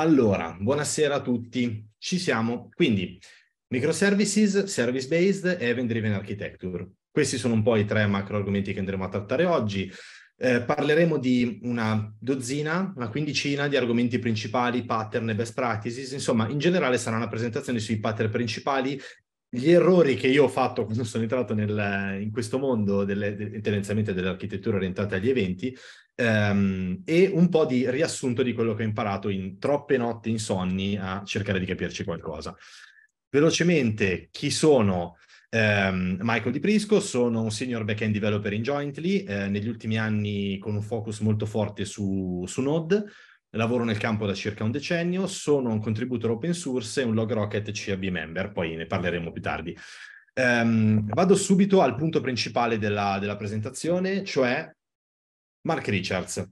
Allora, buonasera a tutti. Ci siamo. Quindi, microservices, service-based e event-driven architecture. Questi sono un po' i tre macro argomenti che andremo a trattare oggi. Eh, parleremo di una dozzina, una quindicina di argomenti principali, pattern e best practices, insomma in generale sarà una presentazione sui pattern principali gli errori che io ho fatto quando sono entrato nel, in questo mondo delle, de, tendenzialmente dell'architettura orientata agli eventi ehm, e un po' di riassunto di quello che ho imparato in troppe notti insonni a cercare di capirci qualcosa. Velocemente, chi sono? Um, Michael Di Prisco, sono un senior backend developer in Jointly, eh, negli ultimi anni con un focus molto forte su, su Node, Lavoro nel campo da circa un decennio, sono un contributor open source e un LogRocket CAB member, poi ne parleremo più tardi. Um, vado subito al punto principale della, della presentazione, cioè Mark Richards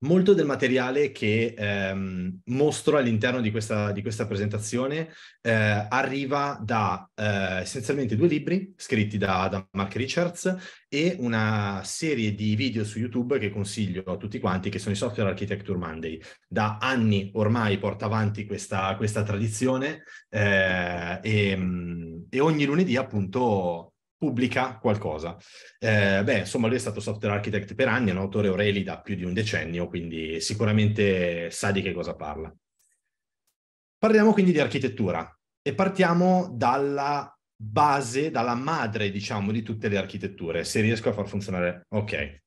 molto del materiale che ehm, mostro all'interno di questa, di questa presentazione eh, arriva da eh, essenzialmente due libri scritti da, da, Mark Richards e una serie di video su YouTube che consiglio a tutti quanti, che sono i Software Architecture Monday. Da anni ormai porta avanti questa, questa tradizione eh, e, mm, e ogni lunedì appunto pubblica qualcosa. Eh, beh, insomma, lui è stato software architect per anni, è un autore O'Reilly da più di un decennio, quindi sicuramente sa di che cosa parla. Parliamo quindi di architettura e partiamo dalla base, dalla madre, diciamo, di tutte le architetture, se riesco a far funzionare. Ok.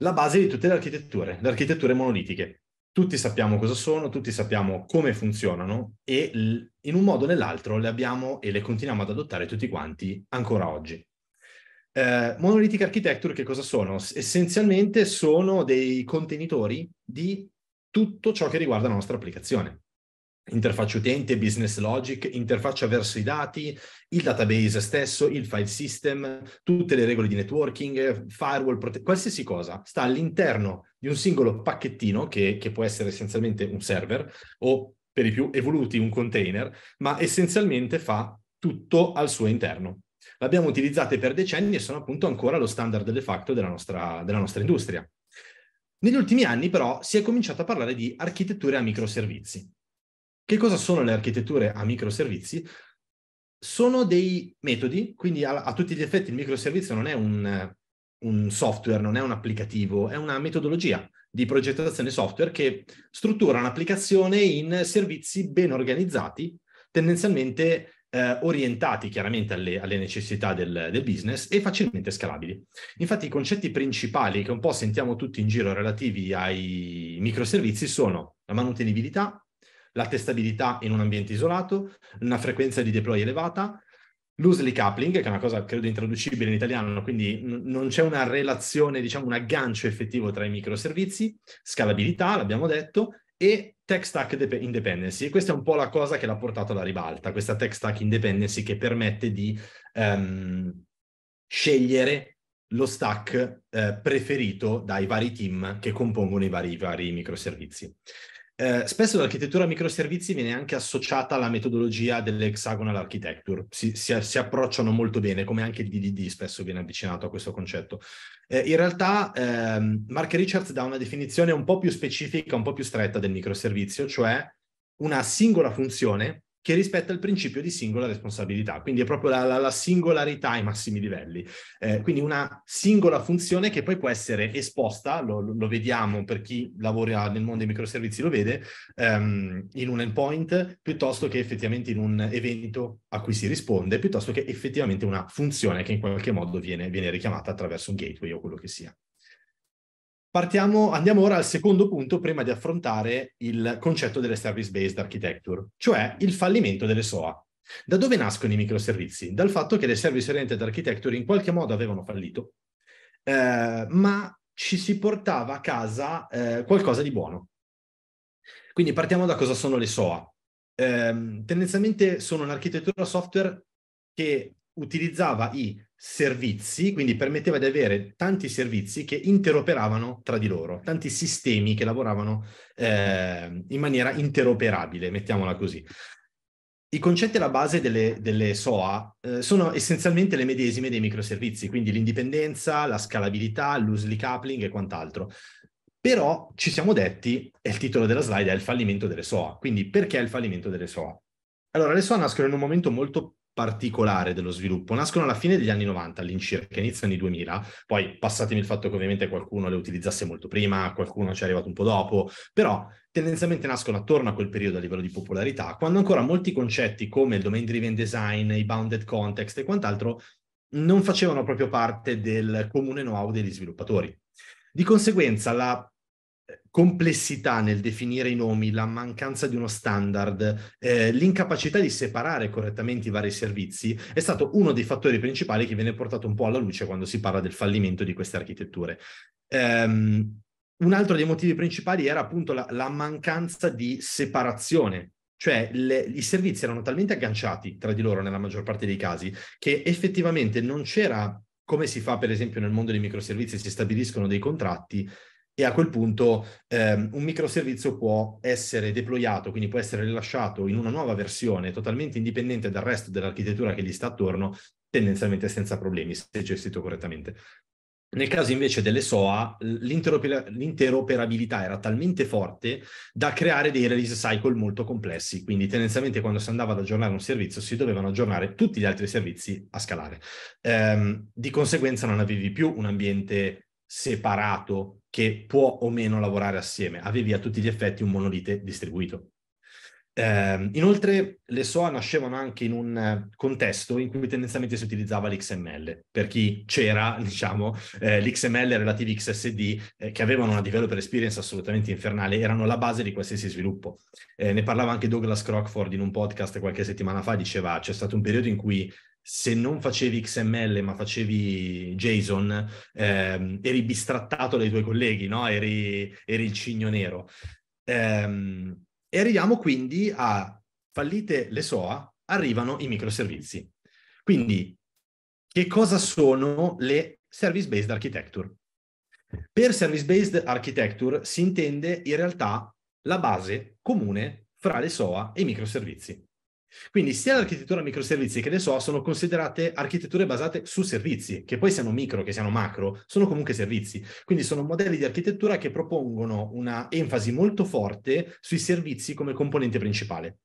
La base di tutte le architetture, le architetture monolitiche tutti sappiamo cosa sono, tutti sappiamo come funzionano e in un modo o nell'altro le abbiamo e le continuiamo ad adottare tutti quanti ancora oggi. Eh, monolithic Architecture che cosa sono? Essenzialmente sono dei contenitori di tutto ciò che riguarda la nostra applicazione interfaccia utente, business logic, interfaccia verso i dati, il database stesso, il file system, tutte le regole di networking, firewall, prote- qualsiasi cosa sta all'interno di un singolo pacchettino che, che può essere essenzialmente un server o per i più evoluti un container, ma essenzialmente fa tutto al suo interno. L'abbiamo utilizzate per decenni e sono appunto ancora lo standard de facto della nostra, della nostra industria. Negli ultimi anni però si è cominciato a parlare di architetture a microservizi. Che cosa sono le architetture a microservizi? Sono dei metodi, quindi a, a tutti gli effetti il microservizio non è un, un software, non è un applicativo, è una metodologia di progettazione software che struttura un'applicazione in servizi ben organizzati, tendenzialmente eh, orientati chiaramente alle, alle necessità del, del, business e facilmente scalabili. Infatti i concetti principali che un po' sentiamo tutti in giro relativi ai microservizi sono la manutenibilità, la testabilità in un ambiente isolato, una frequenza di deploy elevata, loosely coupling, che è una cosa credo intraducibile in italiano, quindi n- non c'è una relazione, diciamo un aggancio effettivo tra i microservizi, scalabilità, l'abbiamo detto, e tech stack de- independency. E questa è un po' la cosa che l'ha portato alla ribalta, questa tech stack independency che permette di um, scegliere lo stack eh, preferito dai vari team che compongono i vari, i vari microservizi. Eh, spesso l'architettura microservizi viene anche associata alla metodologia dell'hexagonal architecture, si, si, si, approcciano molto bene, come anche il DDD spesso viene avvicinato a questo concetto. Eh, in realtà ehm, Mark Richards dà una definizione un po' più specifica, un po' più stretta del microservizio, cioè una singola funzione che rispetta il principio di singola responsabilità, quindi è proprio la, la, la singolarità ai massimi livelli. Eh, quindi una singola funzione che poi può essere esposta, lo, lo, vediamo per chi lavora nel mondo dei microservizi, lo vede, ehm, in un endpoint piuttosto che effettivamente in un evento a cui si risponde, piuttosto che effettivamente una funzione che in qualche modo viene, viene richiamata attraverso un gateway o quello che sia. Partiamo, andiamo ora al secondo punto prima di affrontare il concetto delle service-based architecture, cioè il fallimento delle SOA. Da dove nascono i microservizi? Dal fatto che le service-oriented architecture in qualche modo avevano fallito, eh, ma ci si portava a casa eh, qualcosa di buono. Quindi partiamo da cosa sono le SOA. Eh, tendenzialmente sono un'architettura software che utilizzava i servizi, quindi permetteva di avere tanti servizi che interoperavano tra di loro, tanti sistemi che lavoravano eh, in maniera interoperabile, mettiamola così. I concetti alla base delle, delle SOA eh, sono essenzialmente le medesime dei microservizi, quindi l'indipendenza, la scalabilità, l'usely coupling e quant'altro. Però ci siamo detti, e il titolo della slide è il fallimento delle SOA, quindi perché il fallimento delle SOA? Allora, le SOA nascono in un momento molto particolare dello sviluppo nascono alla fine degli anni 90 all'incirca, inizio anni 2000, poi passatemi il fatto che ovviamente qualcuno le utilizzasse molto prima, qualcuno ci è arrivato un po' dopo, però tendenzialmente nascono attorno a quel periodo a livello di popolarità, quando ancora molti concetti come il domain driven design, i bounded context e quant'altro non facevano proprio parte del comune know-how degli sviluppatori. Di conseguenza la complessità nel definire i nomi, la mancanza di uno standard, eh, l'incapacità di separare correttamente i vari servizi è stato uno dei fattori principali che viene portato un po' alla luce quando si parla del fallimento di queste architetture. Um, un altro dei motivi principali era appunto la, la mancanza di separazione cioè le, i servizi erano talmente agganciati tra di loro nella maggior parte dei casi che effettivamente non c'era, come si fa per esempio nel mondo dei microservizi, si stabiliscono dei contratti, e a quel punto ehm, un microservizio può essere deployato, quindi può essere rilasciato in una nuova versione totalmente indipendente dal resto dell'architettura che gli sta attorno, tendenzialmente senza problemi, se gestito correttamente. Nel caso invece delle SOA, l'interoperabilità era talmente forte da creare dei release cycle molto complessi, quindi tendenzialmente quando si andava ad aggiornare un servizio si dovevano aggiornare tutti gli altri servizi a scalare. Ehm, di conseguenza non avevi più un ambiente separato che può o meno lavorare assieme, avevi a tutti gli effetti un monolite distribuito. Eh, inoltre le SOA nascevano anche in un eh, contesto in cui tendenzialmente si utilizzava l'XML, per chi c'era, diciamo, eh, l'XML relativi XSD eh, che avevano una developer experience assolutamente infernale, erano la base di qualsiasi sviluppo. Eh, ne parlava anche Douglas Crockford in un podcast qualche settimana fa, diceva c'è stato un periodo in cui se non facevi XML ma facevi JSON, ehm, eri bistrattato dai tuoi colleghi, no? eri, eri il cigno nero. Ehm, e arriviamo quindi a fallite le SOA, arrivano i microservizi. Quindi, che cosa sono le service-based architecture? Per service-based architecture si intende in realtà la base comune fra le SOA e i microservizi. Quindi sia l'architettura microservizi che le SOA sono considerate architetture basate su servizi, che poi siano micro, che siano macro, sono comunque servizi. Quindi sono modelli di architettura che propongono una enfasi molto forte sui servizi come componente principale.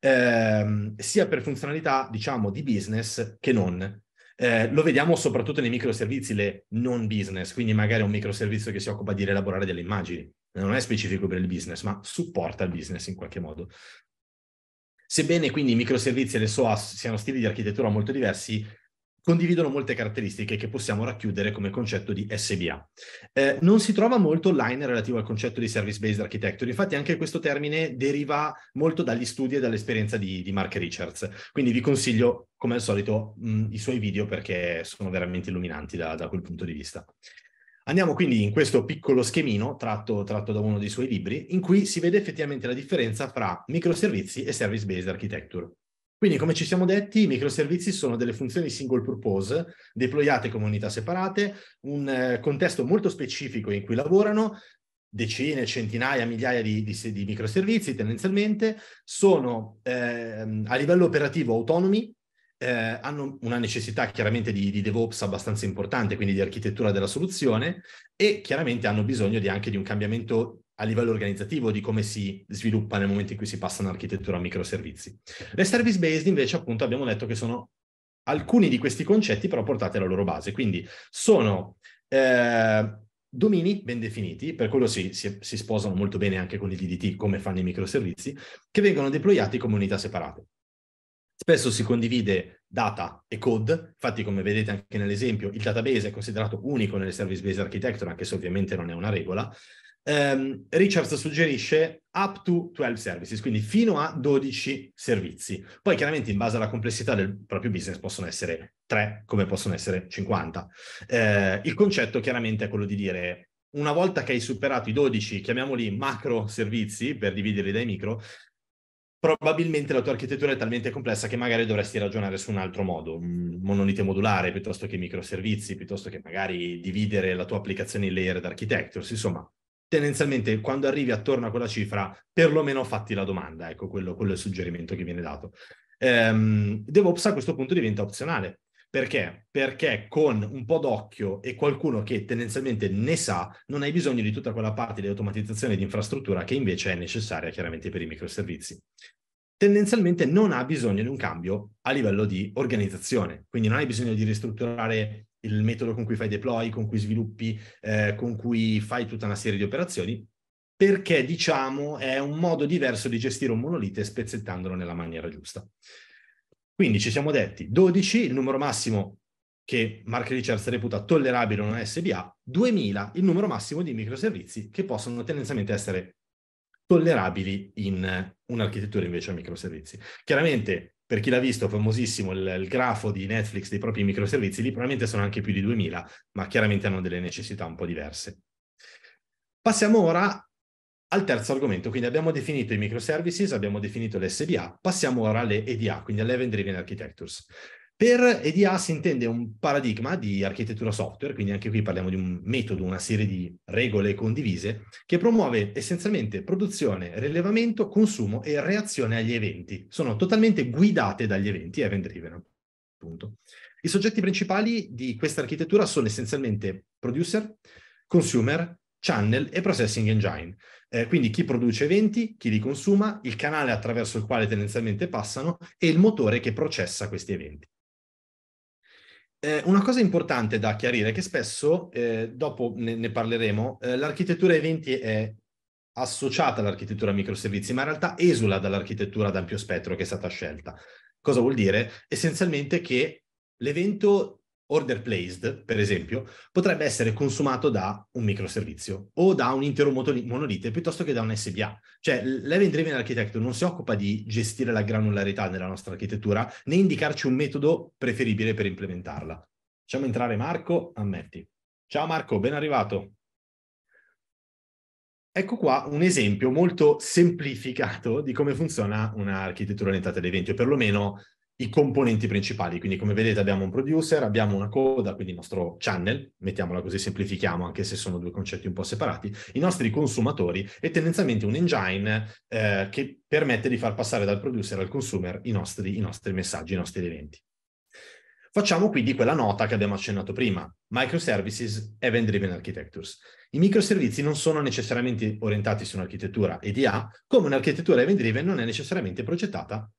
Eh, sia per funzionalità, diciamo, di business che non. Eh, lo vediamo soprattutto nei microservizi, le non business, quindi magari un microservizio che si occupa di rielaborare delle immagini. Non è specifico per il business, ma supporta il business in qualche modo. Sebbene quindi i microservizi e le SOAS siano stili di architettura molto diversi, condividono molte caratteristiche che possiamo racchiudere come concetto di SBA. Eh, non si trova molto online relativo al concetto di service-based architecture, infatti anche questo termine deriva molto dagli studi e dall'esperienza di, di Mark Richards, quindi vi consiglio, come al solito, mh, mm, i suoi video perché sono veramente illuminanti da, da quel punto di vista. Andiamo quindi in questo piccolo schemino tratto, tratto, da uno dei suoi libri, in cui si vede effettivamente la differenza fra microservizi e service-based architecture. Quindi, come ci siamo detti, i microservizi sono delle funzioni single purpose deployate come unità separate, un eh, contesto molto specifico in cui lavorano, decine, centinaia, migliaia di, di, di microservizi tendenzialmente, sono eh, a livello operativo autonomi, eh, hanno una necessità chiaramente di, di, DevOps abbastanza importante, quindi di architettura della soluzione, e chiaramente hanno bisogno di, anche di un cambiamento a livello organizzativo di come si sviluppa nel momento in cui si passa un'architettura a microservizi. Le service based invece appunto abbiamo detto che sono alcuni di questi concetti però portati alla loro base, quindi sono eh, domini ben definiti, per quello si, si, si sposano molto bene anche con i DDT come fanno i microservizi, che vengono deployati come unità separate. Spesso si condivide data e code, infatti come vedete anche nell'esempio il database è considerato unico nelle service-based architecture, anche se ovviamente non è una regola. Um, ehm, Richards suggerisce up to 12 services, quindi fino a 12 servizi. Poi chiaramente in base alla complessità del proprio business possono essere 3 come possono essere 50. Uh, eh, il concetto chiaramente è quello di dire una volta che hai superato i 12, chiamiamoli macro servizi per dividerli dai micro, probabilmente la tua architettura è talmente complessa che magari dovresti ragionare su un altro modo, monolite modulare piuttosto che microservizi, piuttosto che magari dividere la tua applicazione in layer d'architectures, insomma. Tendenzialmente, quando arrivi attorno a quella cifra, perlomeno fatti la domanda. Ecco, quello, quello è il suggerimento che viene dato. Um, DevOps a questo punto diventa opzionale. Perché? Perché con un po' d'occhio e qualcuno che tendenzialmente ne sa, non hai bisogno di tutta quella parte di automatizzazione di infrastruttura che invece è necessaria chiaramente per i microservizi. Tendenzialmente non ha bisogno di un cambio a livello di organizzazione, quindi non hai bisogno di ristrutturare il metodo con cui fai deploy, con cui sviluppi, eh, con cui fai tutta una serie di operazioni, perché diciamo è un modo diverso di gestire un monolite spezzettandolo nella maniera giusta. Quindi ci siamo detti 12, il numero massimo che Mark Richards reputa tollerabile in una SBA, 2000 il numero massimo di microservizi che possono tendenzialmente essere tollerabili in un'architettura invece a microservizi. Chiaramente, per chi l'ha visto, famosissimo il, il, grafo di Netflix dei propri microservizi, lì probabilmente sono anche più di 2000, ma chiaramente hanno delle necessità un po' diverse. Passiamo ora al terzo argomento, quindi abbiamo definito i microservices, abbiamo definito le SBA, passiamo ora alle EDA, quindi alle Event Driven Architectures. Per EDA si intende un paradigma di architettura software, quindi anche qui parliamo di un metodo, una serie di regole condivise, che promuove essenzialmente produzione, rilevamento, consumo e reazione agli eventi. Sono totalmente guidate dagli eventi, event driven appunto. I soggetti principali di questa architettura sono essenzialmente producer, consumer, channel e processing engine. Eh, quindi chi produce eventi, chi li consuma, il canale attraverso il quale tendenzialmente passano e il motore che processa questi eventi. Eh, una cosa importante da chiarire è che spesso, eh, dopo ne, ne parleremo, eh, l'architettura eventi è associata all'architettura microservizi, ma in realtà esula dall'architettura ad ampio spettro che è stata scelta. Cosa vuol dire? Essenzialmente che l'evento order placed, per esempio, potrebbe essere consumato da un microservizio o da un intero monolite piuttosto che da un SBA. Cioè l'event driven architecture non si occupa di gestire la granularità della nostra architettura né indicarci un metodo preferibile per implementarla. Facciamo entrare Marco Ammetti. Ciao Marco, ben arrivato. Ecco qua un esempio molto semplificato di come funziona un'architettura orientata ad eventi, o perlomeno i componenti principali. Quindi come vedete abbiamo un producer, abbiamo una coda, quindi il nostro channel, mettiamola così, semplifichiamo anche se sono due concetti un po' separati, i nostri consumatori e tendenzialmente un engine eh, che permette di far passare dal producer al consumer i nostri, i nostri messaggi, i nostri eventi. Facciamo quindi quella nota che abbiamo accennato prima, microservices event driven architectures. I microservizi non sono necessariamente orientati su un'architettura EDA, come un'architettura event driven non è necessariamente progettata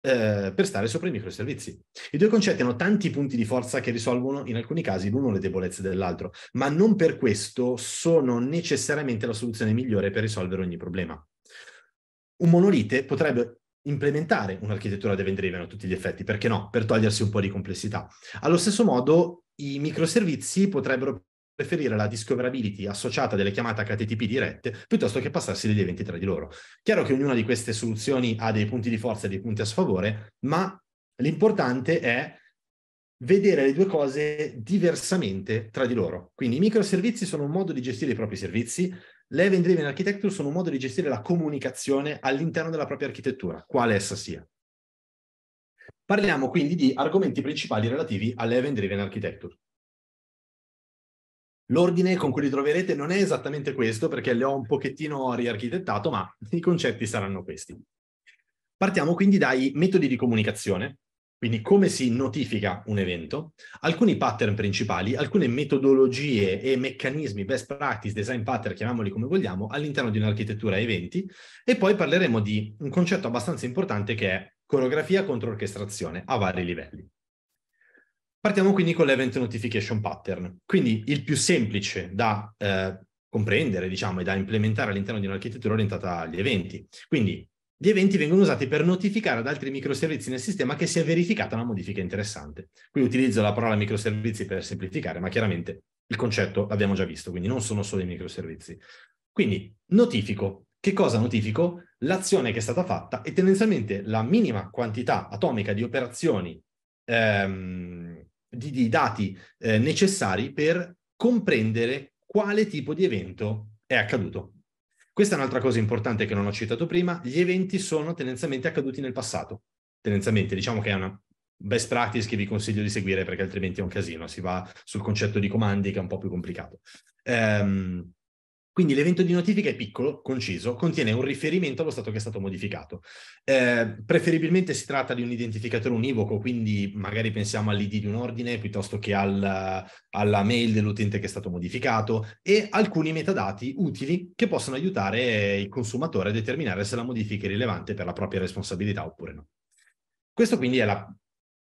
eh, per stare sopra i microservizi. I due concetti hanno tanti punti di forza che risolvono in alcuni casi l'uno le debolezze dell'altro, ma non per questo sono necessariamente la soluzione migliore per risolvere ogni problema. Un monolite potrebbe implementare un'architettura da event driven a tutti gli effetti, perché no? Per togliersi un po' di complessità. Allo stesso modo, i microservizi potrebbero preferire la discoverability associata delle chiamate HTTP dirette piuttosto che passarsi degli eventi tra di loro. Chiaro che ognuna di queste soluzioni ha dei punti di forza e dei punti a sfavore, ma l'importante è vedere le due cose diversamente tra di loro. Quindi i microservizi sono un modo di gestire i propri servizi, le event driven architecture sono un modo di gestire la comunicazione all'interno della propria architettura, quale essa sia. Parliamo quindi di argomenti principali relativi alle event driven architecture. L'ordine con cui li troverete non è esattamente questo, perché le ho un pochettino riarchitettato, ma i concetti saranno questi. Partiamo quindi dai metodi di comunicazione, quindi come si notifica un evento, alcuni pattern principali, alcune metodologie e meccanismi, best practice, design pattern, chiamiamoli come vogliamo, all'interno di un'architettura eventi, e poi parleremo di un concetto abbastanza importante che è coreografia contro orchestrazione a vari livelli. Partiamo quindi con l'event notification pattern. Quindi il più semplice da eh, comprendere, diciamo, e da implementare all'interno di un'architettura orientata agli eventi. Quindi gli eventi vengono usati per notificare ad altri microservizi nel sistema che si è verificata una modifica interessante. Qui utilizzo la parola microservizi per semplificare, ma chiaramente il concetto l'abbiamo già visto, quindi non sono solo i microservizi. Quindi notifico. Che cosa notifico? L'azione che è stata fatta e tendenzialmente la minima quantità atomica di operazioni ehm, di, di dati eh, necessari per comprendere quale tipo di evento è accaduto. Questa è un'altra cosa importante che non ho citato prima, gli eventi sono tendenzialmente accaduti nel passato, tendenzialmente diciamo che è una best practice che vi consiglio di seguire perché altrimenti è un casino, si va sul concetto di comandi che è un po' più complicato. Ehm, quindi l'evento di notifica è piccolo, conciso, contiene un riferimento allo stato che è stato modificato. Eh, preferibilmente si tratta di un identificatore univoco, quindi magari pensiamo all'ID di un ordine piuttosto che al, alla mail dell'utente che è stato modificato e alcuni metadati utili che possono aiutare il consumatore a determinare se la modifica è rilevante per la propria responsabilità oppure no. Questo quindi è la,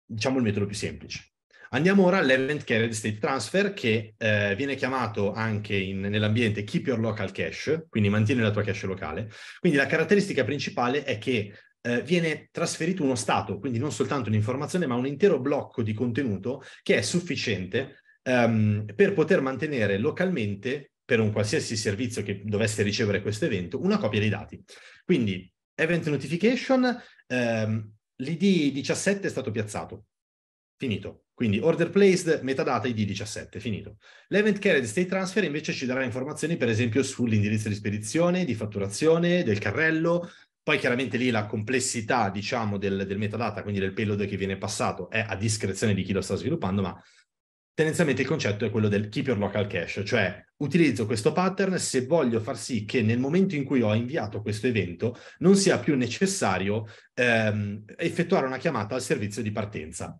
diciamo, il metodo più semplice. Andiamo ora all'event Carried State Transfer, che eh, viene chiamato anche in, nell'ambiente Keep Your Local Cache, quindi mantieni la tua cache locale. Quindi la caratteristica principale è che eh, viene trasferito uno stato, quindi non soltanto un'informazione, ma un intero blocco di contenuto che è sufficiente um, per poter mantenere localmente, per un qualsiasi servizio che dovesse ricevere questo evento, una copia dei dati. Quindi event notification, um, l'ID 17 è stato piazzato, finito. Quindi order placed, metadata ID 17, finito. L'event carried state transfer invece ci darà informazioni per esempio sull'indirizzo di spedizione, di fatturazione, del carrello, poi chiaramente lì la complessità diciamo del, del metadata, quindi del payload che viene passato, è a discrezione di chi lo sta sviluppando, ma tendenzialmente il concetto è quello del keep your local cache, cioè utilizzo questo pattern se voglio far sì che nel momento in cui ho inviato questo evento non sia più necessario ehm, effettuare una chiamata al servizio di partenza.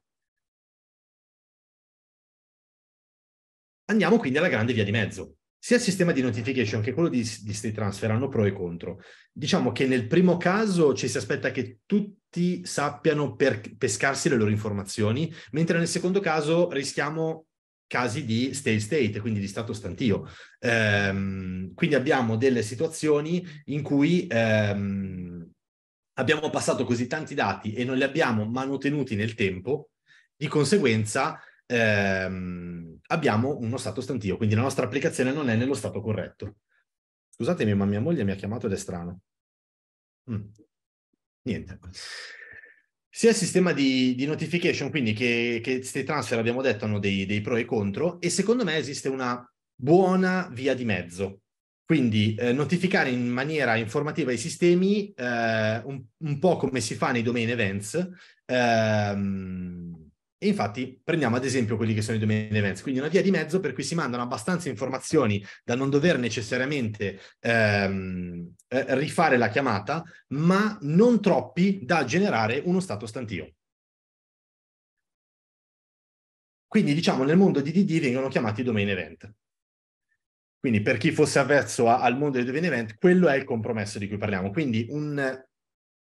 Andiamo quindi alla grande via di mezzo. Sia il sistema di notification che quello di, di state transfer hanno pro e contro. Diciamo che nel primo caso ci si aspetta che tutti sappiano per pescarsi le loro informazioni, mentre nel secondo caso rischiamo casi di state state, quindi di stato stantio. Ehm, quindi abbiamo delle situazioni in cui ehm, abbiamo passato così tanti dati e non li abbiamo manutenuti nel tempo, di conseguenza ehm, abbiamo uno stato stantivo, quindi la nostra applicazione non è nello stato corretto. Scusatemi, ma mia moglie mi ha chiamato ed è strano. Mm. Niente. Sia il sistema di, di notification, quindi che, che questi transfer, abbiamo detto, hanno dei, dei pro e contro, e secondo me esiste una buona via di mezzo. Quindi eh, notificare in maniera informativa i sistemi, eh, un, un, po' come si fa nei domain events, ehm, e infatti prendiamo ad esempio quelli che sono i domain events, quindi una via di mezzo per cui si mandano abbastanza informazioni da non dover necessariamente ehm, eh, rifare la chiamata, ma non troppi da generare uno stato stantio. Quindi diciamo nel mondo di DD vengono chiamati domain event. Quindi per chi fosse avverso a, al mondo dei domain event, quello è il compromesso di cui parliamo. Quindi una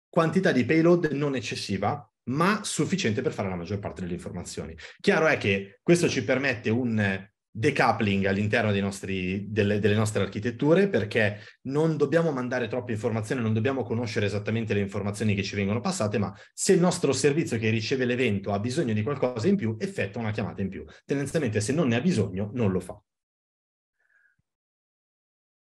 quantità di payload non eccessiva, ma sufficiente per fare la maggior parte delle informazioni. Chiaro è che questo ci permette un decoupling all'interno nostri, delle, delle, nostre architetture perché non dobbiamo mandare troppe informazioni, non dobbiamo conoscere esattamente le informazioni che ci vengono passate, ma se il nostro servizio che riceve l'evento ha bisogno di qualcosa in più, effettua una chiamata in più. Tendenzialmente se non ne ha bisogno, non lo fa.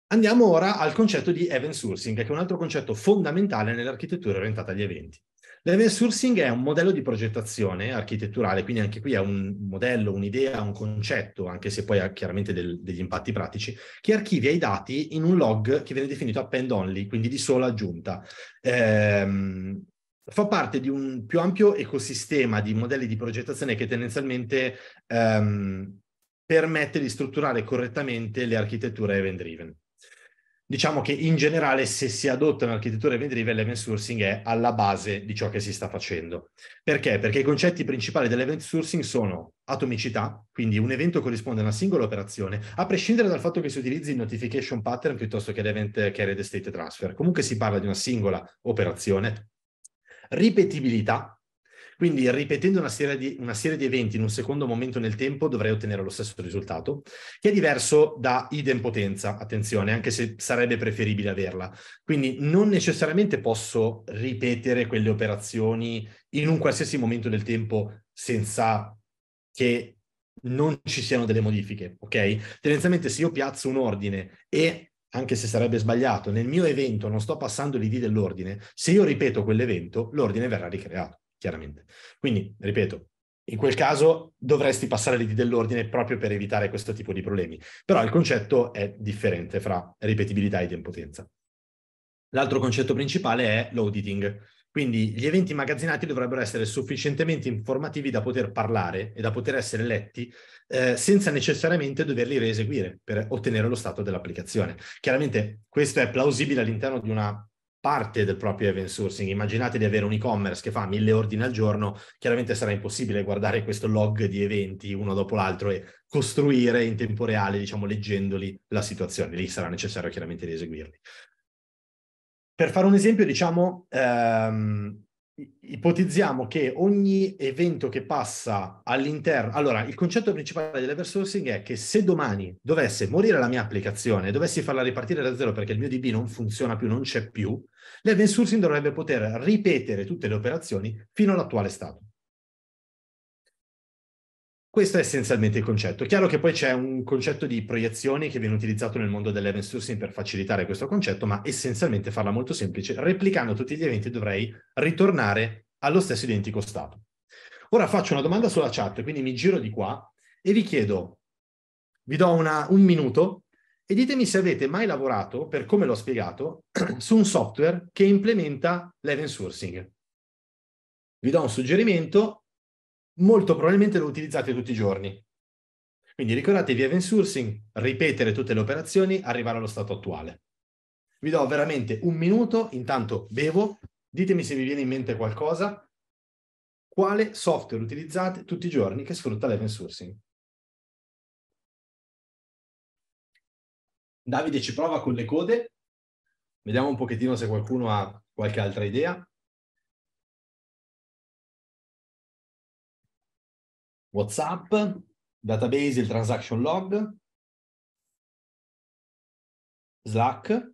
Andiamo ora al concetto di event sourcing, che è un altro concetto fondamentale nell'architettura orientata agli eventi. L'event sourcing è un modello di progettazione architetturale, quindi anche qui è un modello, un'idea, un concetto, anche se poi ha chiaramente del, degli impatti pratici, che archivia i dati in un log che viene definito append only, quindi di sola aggiunta. Ehm, fa parte di un più ampio ecosistema di modelli di progettazione che tendenzialmente ehm, permette di strutturare correttamente le architetture event driven diciamo che in generale se si adotta un'architettura event-driven, l'event sourcing è alla base di ciò che si sta facendo. Perché? Perché i concetti principali dell'event sourcing sono atomicità, quindi un evento corrisponde a una singola operazione, a prescindere dal fatto che si utilizzi il notification pattern piuttosto che l'event carried state transfer. Comunque si parla di una singola operazione. Ripetibilità, quindi ripetendo una serie, di, una serie di eventi in un secondo momento nel tempo dovrei ottenere lo stesso risultato, che è diverso da idempotenza, attenzione, anche se sarebbe preferibile averla. Quindi non necessariamente posso ripetere quelle operazioni in un qualsiasi momento del tempo senza che non ci siano delle modifiche, ok? Tendenzialmente se io piazzo un ordine e anche se sarebbe sbagliato, nel mio evento non sto passando l'ID dell'ordine, se io ripeto quell'evento, l'ordine verrà ricreato chiaramente. Quindi, ripeto, in quel caso dovresti passare l'ID dell'ordine proprio per evitare questo tipo di problemi. Però il concetto è differente fra ripetibilità e tempotenza. L'altro concetto principale è l'auditing. Quindi gli eventi immagazzinati dovrebbero essere sufficientemente informativi da poter parlare e da poter essere letti eh, senza necessariamente doverli reeseguire per ottenere lo stato dell'applicazione. Chiaramente questo è plausibile all'interno di una parte del proprio event sourcing. Immaginate di avere un e-commerce che fa mille ordini al giorno, chiaramente sarà impossibile guardare questo log di eventi uno dopo l'altro e costruire in tempo reale, diciamo, leggendoli la situazione. Lì sarà necessario chiaramente di eseguirli. Per fare un esempio, diciamo, ehm, ipotizziamo che ogni evento che passa all'interno... Allora, il concetto principale dell'ever sourcing è che se domani dovesse morire la mia applicazione, dovessi farla ripartire da zero perché il mio DB non funziona più, non c'è più, l'event sourcing dovrebbe poter ripetere tutte le operazioni fino all'attuale stato. Questo è essenzialmente il concetto. Chiaro che poi c'è un concetto di proiezioni che viene utilizzato nel mondo dell'event sourcing per facilitare questo concetto, ma essenzialmente farla molto semplice, replicando tutti gli eventi dovrei ritornare allo stesso identico stato. Ora faccio una domanda sulla chat, quindi mi giro di qua e vi chiedo, vi do una, un minuto e ditemi se avete mai lavorato, per come l'ho spiegato, su un software che implementa l'event sourcing. Vi do un suggerimento, molto probabilmente lo utilizzate tutti i giorni. Quindi ricordatevi event sourcing, ripetere tutte le operazioni, arrivare allo stato attuale. Vi do veramente un minuto, intanto bevo, ditemi se vi viene in mente qualcosa. Quale software utilizzate tutti i giorni che sfrutta l'event sourcing? Davide ci prova con le code. Vediamo un pochettino se qualcuno ha qualche altra idea. WhatsApp, database, il transaction log, Slack.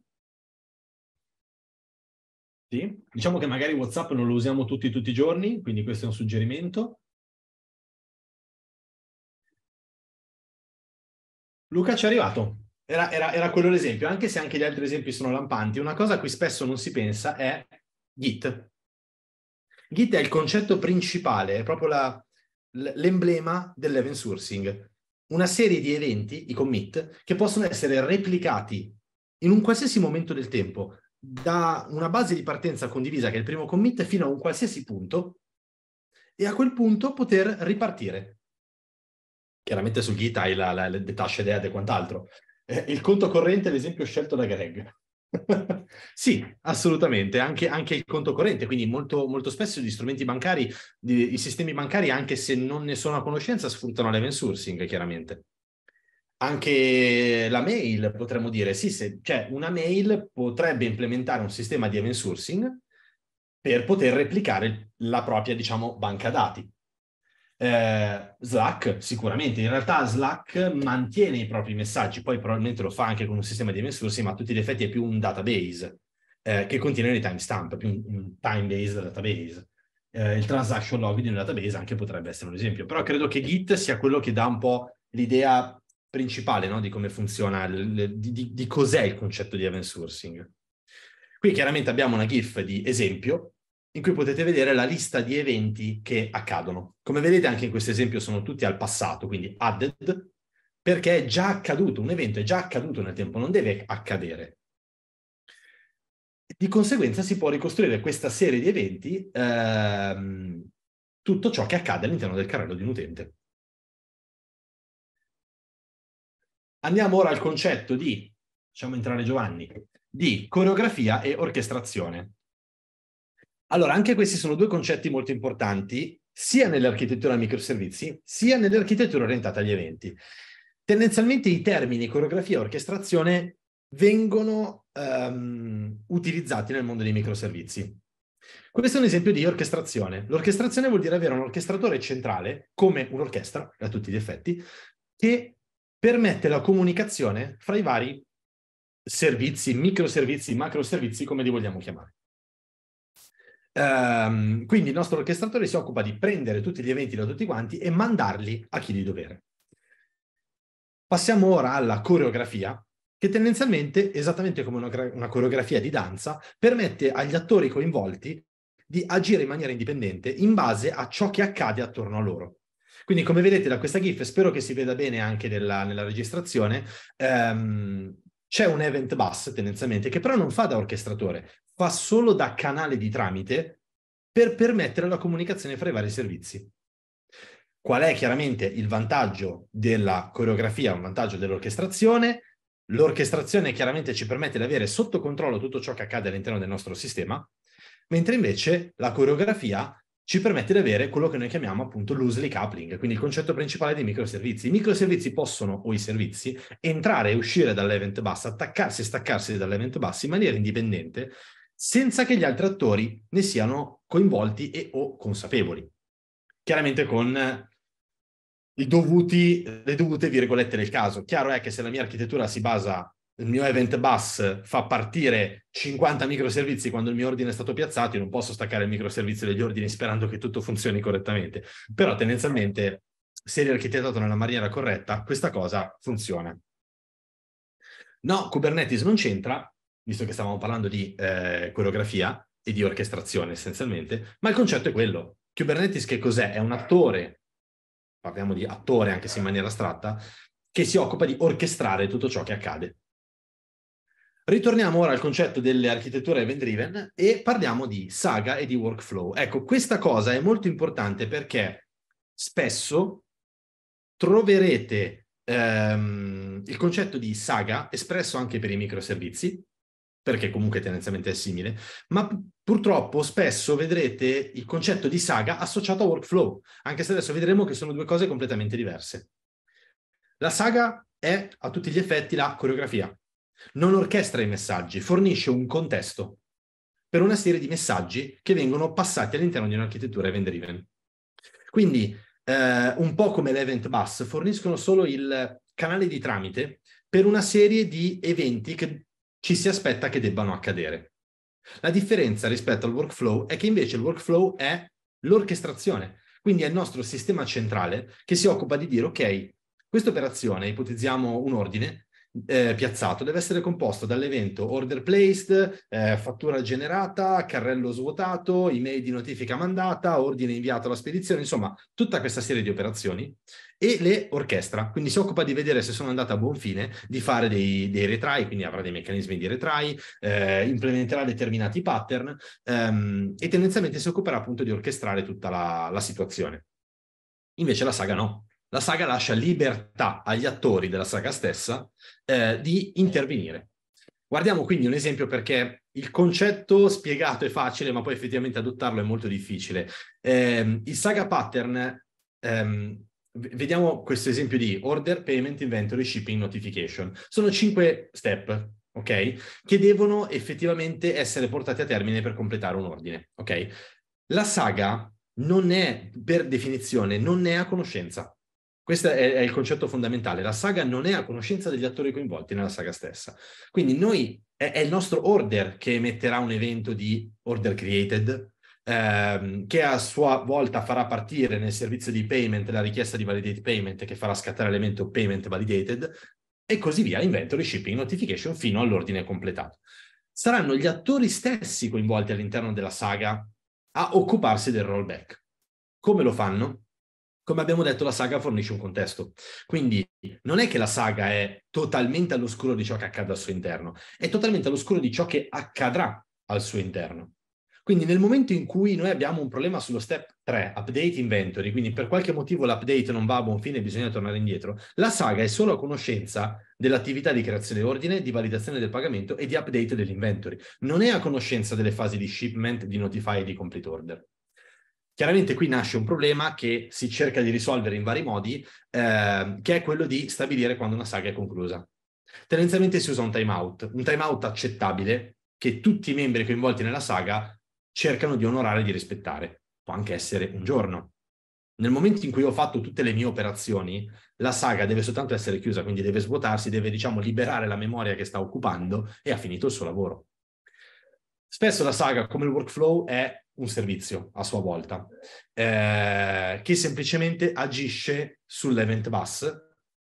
Sì. Diciamo che magari WhatsApp non lo usiamo tutti tutti i giorni, quindi questo è un suggerimento. Luca ci è arrivato. Era, era, era quello l'esempio, anche se anche gli altri esempi sono lampanti. Una cosa a cui spesso non si pensa è Git. Git è il concetto principale, è proprio la, l'emblema dell'event sourcing, una serie di eventi, i commit, che possono essere replicati in un qualsiasi momento del tempo, da una base di partenza condivisa, che è il primo commit, fino a un qualsiasi punto, e a quel punto poter ripartire. Chiaramente su Git hai la, la, le tasche dead e quant'altro. Eh, il conto corrente, l'esempio scelto da Greg. sì, assolutamente, anche, anche, il conto corrente, quindi molto, molto spesso gli strumenti bancari, i sistemi bancari, anche se non ne sono a conoscenza, sfruttano l'event sourcing, chiaramente. Anche la mail, potremmo dire, sì, se, cioè una mail potrebbe implementare un sistema di event sourcing per poter replicare la propria, diciamo, banca dati. Eh, Slack sicuramente, in realtà Slack mantiene i propri messaggi, poi probabilmente lo fa anche con un sistema di email sourcing, ma a tutti gli effetti è più un database eh, che contiene le timestamp, più un, un time-based database. Eh, il transaction log di un database anche potrebbe essere un esempio, però credo che Git sia quello che dà un po' l'idea principale no? di come funziona, le, di, di, di cos'è il concetto di event sourcing. Qui chiaramente abbiamo una GIF di esempio, in cui potete vedere la lista di eventi che accadono. Come vedete anche in questo esempio sono tutti al passato, quindi added, perché è già accaduto, un evento è già accaduto nel tempo, non deve accadere. Di conseguenza si può ricostruire questa serie di eventi, ehm, tutto ciò che accade all'interno del carrello di un utente. Andiamo ora al concetto di, facciamo entrare Giovanni, di coreografia e orchestrazione. Allora, anche questi sono due concetti molto importanti, sia nell'architettura microservizi, sia nell'architettura orientata agli eventi. Tendenzialmente i termini coreografia e orchestrazione vengono um, utilizzati nel mondo dei microservizi. Questo è un esempio di orchestrazione. L'orchestrazione vuol dire avere un orchestratore centrale, come un'orchestra, a tutti gli effetti, che permette la comunicazione fra i vari servizi, microservizi, macroservizi, come li vogliamo chiamare. Um, quindi il nostro orchestratore si occupa di prendere tutti gli eventi da tutti quanti e mandarli a chi di dovere. Passiamo ora alla coreografia, che tendenzialmente, esattamente come una, una coreografia di danza, permette agli attori coinvolti di agire in maniera indipendente in base a ciò che accade attorno a loro. Quindi, come vedete da questa GIF, spero che si veda bene anche della, nella registrazione, um, c'è un event bus tendenzialmente che però non fa da orchestratore, fa solo da canale di tramite per permettere la comunicazione fra i vari servizi. Qual è chiaramente il vantaggio della coreografia, un vantaggio dell'orchestrazione? L'orchestrazione chiaramente ci permette di avere sotto controllo tutto ciò che accade all'interno del nostro sistema, mentre invece la coreografia ci permette di avere quello che noi chiamiamo appunto loosely coupling, quindi il concetto principale dei microservizi. I microservizi possono, o i servizi, entrare e uscire dall'event bus, attaccarsi e staccarsi dall'event bus in maniera indipendente senza che gli altri attori ne siano coinvolti e o consapevoli. Chiaramente con eh, dovuti, le dovute virgolette del caso. Chiaro è che se la mia architettura si basa, il mio event bus fa partire 50 microservizi quando il mio ordine è stato piazzato, io non posso staccare il microservizio degli ordini sperando che tutto funzioni correttamente. Però tendenzialmente, se riarchitettato nella maniera corretta, questa cosa funziona. No, Kubernetes non c'entra, visto che stavamo parlando di eh, coreografia e di orchestrazione essenzialmente, ma il concetto è quello. Kubernetes che cos'è? È un attore, parliamo di attore anche se in maniera astratta, che si occupa di orchestrare tutto ciò che accade. Ritorniamo ora al concetto delle architetture event-driven e parliamo di saga e di workflow. Ecco, questa cosa è molto importante perché spesso troverete ehm, il concetto di saga espresso anche per i microservizi perché comunque tendenzialmente è simile, ma purtroppo spesso vedrete il concetto di saga associato a workflow, anche se adesso vedremo che sono due cose completamente diverse. La saga è a tutti gli effetti la coreografia, non orchestra i messaggi, fornisce un contesto per una serie di messaggi che vengono passati all'interno di un'architettura event-driven. Quindi, eh, un po' come l'event bus, forniscono solo il canale di tramite per una serie di eventi che ci si aspetta che debbano accadere. La differenza rispetto al workflow è che invece il workflow è l'orchestrazione, quindi è il nostro sistema centrale che si occupa di dire ok, questa operazione, ipotizziamo un ordine, eh, piazzato deve essere composto dall'evento order placed, eh, fattura generata, carrello svuotato, email di notifica mandata, ordine inviato alla spedizione, insomma tutta questa serie di operazioni e le orchestra, quindi si occupa di vedere se sono andate a buon fine, di fare dei, dei retry, quindi avrà dei meccanismi di retry, eh, implementerà determinati pattern ehm, e tendenzialmente si occuperà appunto di orchestrare tutta la, la situazione. Invece la saga no, la saga lascia libertà agli attori della saga stessa eh, di intervenire. Guardiamo quindi un esempio perché il concetto spiegato è facile, ma poi effettivamente adottarlo è molto difficile. Eh, il saga pattern, ehm, vediamo questo esempio di order, payment, inventory, shipping, notification. Sono cinque step, ok? Che devono effettivamente essere portati a termine per completare un ordine, ok? La saga non è, per definizione, non ne ha conoscenza. Questo è, è, il concetto fondamentale. La saga non è a conoscenza degli attori coinvolti nella saga stessa. Quindi noi, è, è il nostro order che emetterà un evento di order created, ehm, che a sua volta farà partire nel servizio di payment la richiesta di validate payment, che farà scattare l'elemento payment validated, e così via, inventory, shipping, notification, fino all'ordine completato. Saranno gli attori stessi coinvolti all'interno della saga a occuparsi del rollback. Come lo fanno? come abbiamo detto, la saga fornisce un contesto. Quindi non è che la saga è totalmente all'oscuro di ciò che accade al suo interno, è totalmente all'oscuro di ciò che accadrà al suo interno. Quindi nel momento in cui noi abbiamo un problema sullo step 3, update inventory, quindi per qualche motivo l'update non va a buon fine e bisogna tornare indietro, la saga è solo a conoscenza dell'attività di creazione ordine, di validazione del pagamento e di update dell'inventory. Non è a conoscenza delle fasi di shipment, di notify e di complete order. Chiaramente qui nasce un problema che si cerca di risolvere in vari modi, eh, che è quello di stabilire quando una saga è conclusa. Tendenzialmente si usa un timeout, un timeout accettabile che tutti i membri coinvolti nella saga cercano di onorare e di rispettare. Può anche essere un mm. giorno. Nel momento in cui ho fatto tutte le mie operazioni, la saga deve soltanto essere chiusa, quindi deve svuotarsi, deve diciamo liberare la memoria che sta occupando e ha finito il suo lavoro. Spesso la saga, come il workflow, è un servizio a sua volta, eh, che semplicemente agisce sull'event bus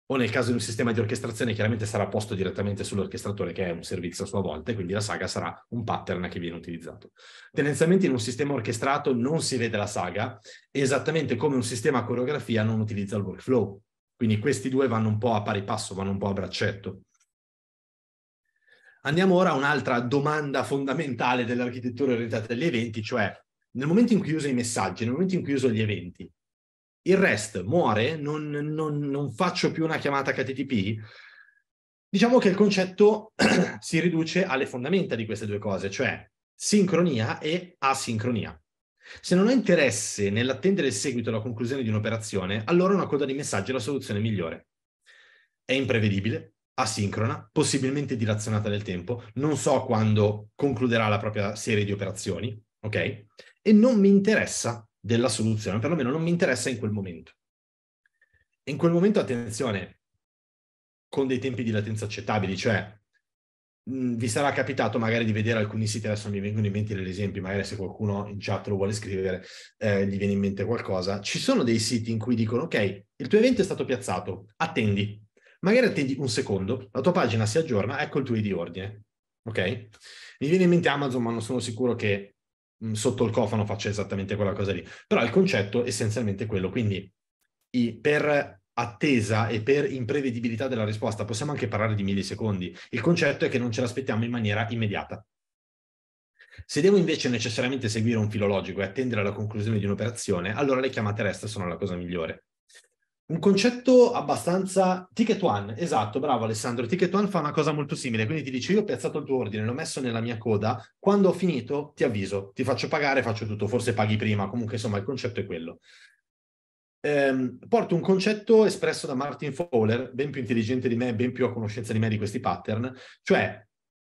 o nel caso di un sistema di orchestrazione chiaramente sarà posto direttamente sull'orchestratore che è un servizio a sua volta e quindi la saga sarà un pattern che viene utilizzato. Tendenzialmente in un sistema orchestrato non si vede la saga, esattamente come un sistema a coreografia non utilizza il workflow. Quindi questi due vanno un po' a pari passo, vanno un po' a braccetto. Andiamo ora a un'altra domanda fondamentale dell'architettura orientata agli eventi, cioè nel momento in cui uso i messaggi, nel momento in cui uso gli eventi, il REST muore, non, non, non faccio più una chiamata HTTP, diciamo che il concetto si riduce alle fondamenta di queste due cose, cioè sincronia e asincronia. Se non ho interesse nell'attendere il seguito alla conclusione di un'operazione, allora una coda di messaggi è la soluzione migliore. È imprevedibile, asincrona, possibilmente dilazionata nel tempo, non so quando concluderà la propria serie di operazioni, ok? E non mi interessa della soluzione, perlomeno non mi interessa in quel momento. E in quel momento, attenzione, con dei tempi di latenza accettabili, cioè mh, mm, vi sarà capitato magari di vedere alcuni siti, adesso mi vengono in mente degli esempi, magari se qualcuno in chat lo vuole scrivere, eh, gli viene in mente qualcosa. Ci sono dei siti in cui dicono, ok, il tuo evento è stato piazzato, attendi, Magari attendi un secondo, la tua pagina si aggiorna, ecco il tuo ID ordine. Ok? Mi viene in mente Amazon, ma non sono sicuro che mh, mm, sotto il cofano faccia esattamente quella cosa lì. Però il concetto è essenzialmente quello. Quindi i, per attesa e per imprevedibilità della risposta possiamo anche parlare di millisecondi. Il concetto è che non ce l'aspettiamo in maniera immediata. Se devo invece necessariamente seguire un filologico e attendere alla conclusione di un'operazione, allora le chiamate REST sono la cosa migliore un concetto abbastanza... Ticket One, esatto, bravo Alessandro. Ticket One fa una cosa molto simile, quindi ti dice io ho piazzato il tuo ordine, l'ho messo nella mia coda, quando ho finito ti avviso, ti faccio pagare, faccio tutto, forse paghi prima, comunque insomma il concetto è quello. Ehm, porto un concetto espresso da Martin Fowler, ben più intelligente di me, ben più a conoscenza di me di questi pattern, cioè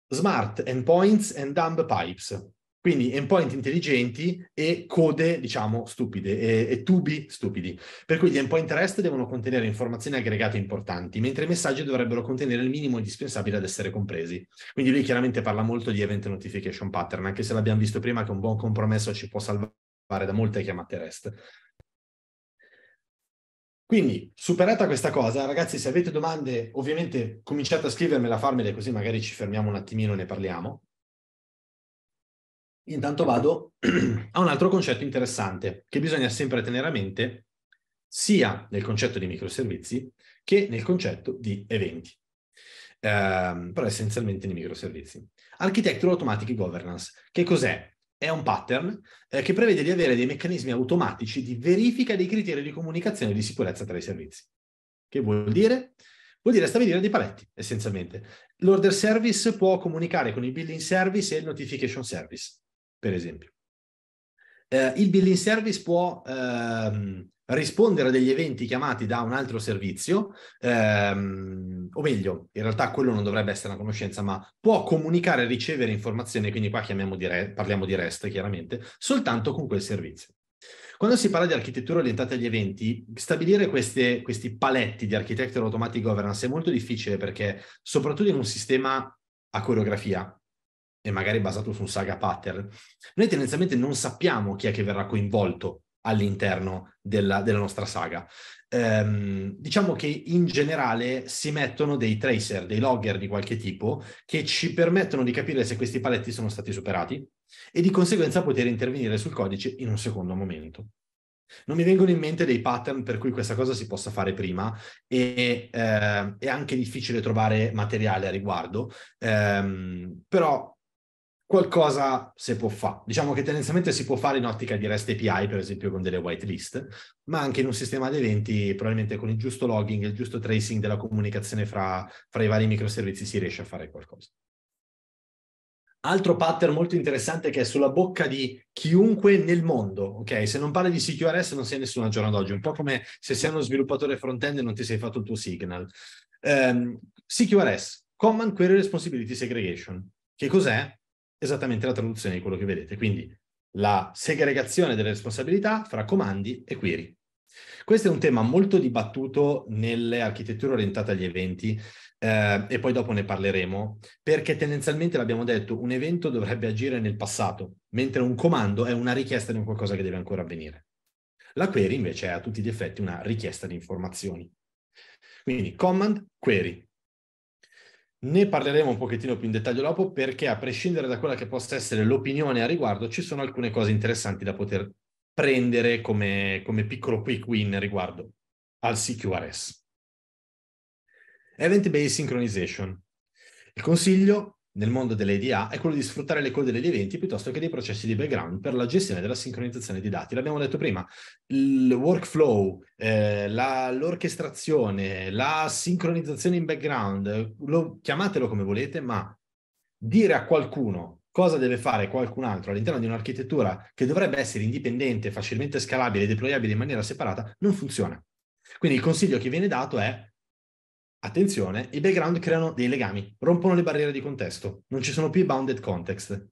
smart endpoints and dumb pipes. Quindi endpoint intelligenti e code, diciamo, stupide e, e tubi stupidi. Per cui gli endpoint REST devono contenere informazioni aggregate importanti, mentre i messaggi dovrebbero contenere il minimo indispensabile ad essere compresi. Quindi lui chiaramente parla molto di event notification pattern, anche se l'abbiamo visto prima che un buon compromesso ci può salvare da molte chiamate REST. Quindi, superata questa cosa, ragazzi, se avete domande, ovviamente cominciate a scrivermela, farmele, così magari ci fermiamo un attimino e ne parliamo. Intanto vado a un altro concetto interessante che bisogna sempre tenere a mente sia nel concetto di microservizi che nel concetto di eventi, eh, però essenzialmente nei microservizi. Architecture Automatic Governance, che cos'è? È un pattern eh, che prevede di avere dei meccanismi automatici di verifica dei criteri di comunicazione e di sicurezza tra i servizi. Che vuol dire? Vuol dire stabilire dei paletti, essenzialmente. L'order service può comunicare con il billing service e il notification service per esempio. Eh, il billing service può ehm, rispondere a degli eventi chiamati da un altro servizio, ehm, o meglio, in realtà quello non dovrebbe essere una conoscenza, ma può comunicare e ricevere informazioni, quindi qua di re, parliamo di REST chiaramente, soltanto con quel servizio. Quando si parla di architettura orientata agli eventi, stabilire queste, questi paletti di architecture automatic governance è molto difficile perché, soprattutto in un sistema a coreografia, e magari basato su un saga pattern, noi tendenzialmente non sappiamo chi è che verrà coinvolto all'interno della, della nostra saga. Ehm, diciamo che in generale si mettono dei tracer, dei logger di qualche tipo che ci permettono di capire se questi paletti sono stati superati e di conseguenza poter intervenire sul codice in un secondo momento. Non mi vengono in mente dei pattern per cui questa cosa si possa fare prima e eh, è anche difficile trovare materiale a riguardo, ehm, però qualcosa si può fare. Diciamo che tendenzialmente si può fare in ottica di REST API, per esempio con delle whitelist, ma anche in un sistema di eventi, probabilmente con il giusto logging il giusto tracing della comunicazione fra, fra i vari microservizi si riesce a fare qualcosa. Altro pattern molto interessante che è sulla bocca di chiunque nel mondo, ok? Se non parli di CQRS non sei nessuno al giorno d'oggi, un po' come se sei uno sviluppatore front-end e non ti sei fatto il tuo signal. Um, ehm, CQRS, Command Query Responsibility Segregation. Che cos'è? esattamente la traduzione di quello che vedete. Quindi la segregazione delle responsabilità fra comandi e query. Questo è un tema molto dibattuto nelle architetture orientate agli eventi eh, e poi dopo ne parleremo, perché tendenzialmente, l'abbiamo detto, un evento dovrebbe agire nel passato, mentre un comando è una richiesta di un qualcosa che deve ancora avvenire. La query invece è a tutti gli effetti una richiesta di informazioni. Quindi command, query. Ne parleremo un pochettino più in dettaglio dopo perché a prescindere da quella che possa essere l'opinione a riguardo ci sono alcune cose interessanti da poter prendere come, come piccolo quick win riguardo al CQRS. Event Based Synchronization. Il consiglio nel mondo delle è quello di sfruttare le code degli eventi piuttosto che dei processi di background per la gestione della sincronizzazione di dati. L'abbiamo detto prima, il workflow, eh, la, l'orchestrazione, la sincronizzazione in background, lo, chiamatelo come volete, ma dire a qualcuno cosa deve fare qualcun altro all'interno di un'architettura che dovrebbe essere indipendente, facilmente scalabile e deployabile in maniera separata, non funziona. Quindi il consiglio che viene dato è Attenzione, i background creano dei legami, rompono le barriere di contesto, non ci sono più i bounded context.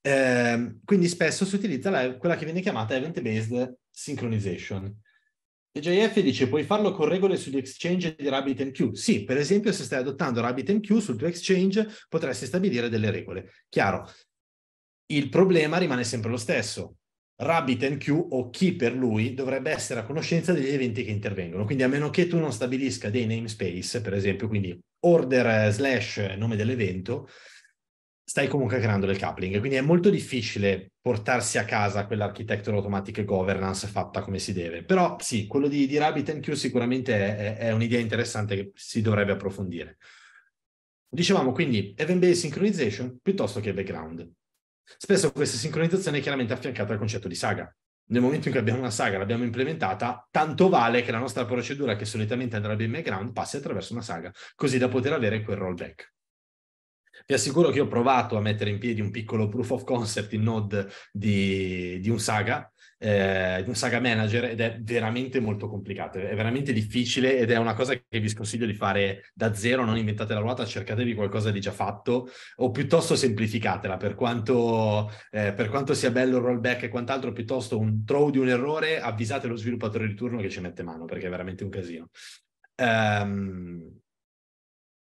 Eh, quindi spesso si utilizza la, quella che viene chiamata event-based synchronization. E JF dice, puoi farlo con regole sugli exchange di RabbitMQ? Sì, per esempio se stai adottando RabbitMQ sul tuo exchange potresti stabilire delle regole. Chiaro, il problema rimane sempre lo stesso. RabbitMQ o chi per lui dovrebbe essere a conoscenza degli eventi che intervengono. Quindi a meno che tu non stabilisca dei namespace, per esempio, quindi order eh, slash eh, nome dell'evento, stai comunque creando del coupling. Quindi è molto difficile portarsi a casa quell'architecture automatic governance fatta come si deve. Però sì, quello di, di RabbitMQ sicuramente è, è un'idea interessante che si dovrebbe approfondire. Dicevamo quindi event-based synchronization piuttosto che background. Spesso questa sincronizzazione è chiaramente affiancata al concetto di saga. Nel momento in cui abbiamo una saga, l'abbiamo implementata, tanto vale che la nostra procedura, che solitamente andrebbe in background, passi attraverso una saga, così da poter avere quel rollback. Vi assicuro che ho provato a mettere in piedi un piccolo proof of concept in Node di, di un saga, eh, saga manager ed è veramente molto complicato, è veramente difficile ed è una cosa che vi sconsiglio di fare da zero, non inventate la ruota, cercatevi qualcosa di già fatto o piuttosto semplificatela, per quanto, eh, per quanto sia bello il rollback e quant'altro, piuttosto un throw di un errore, avvisate lo sviluppatore di turno che ci mette mano perché è veramente un casino. Um,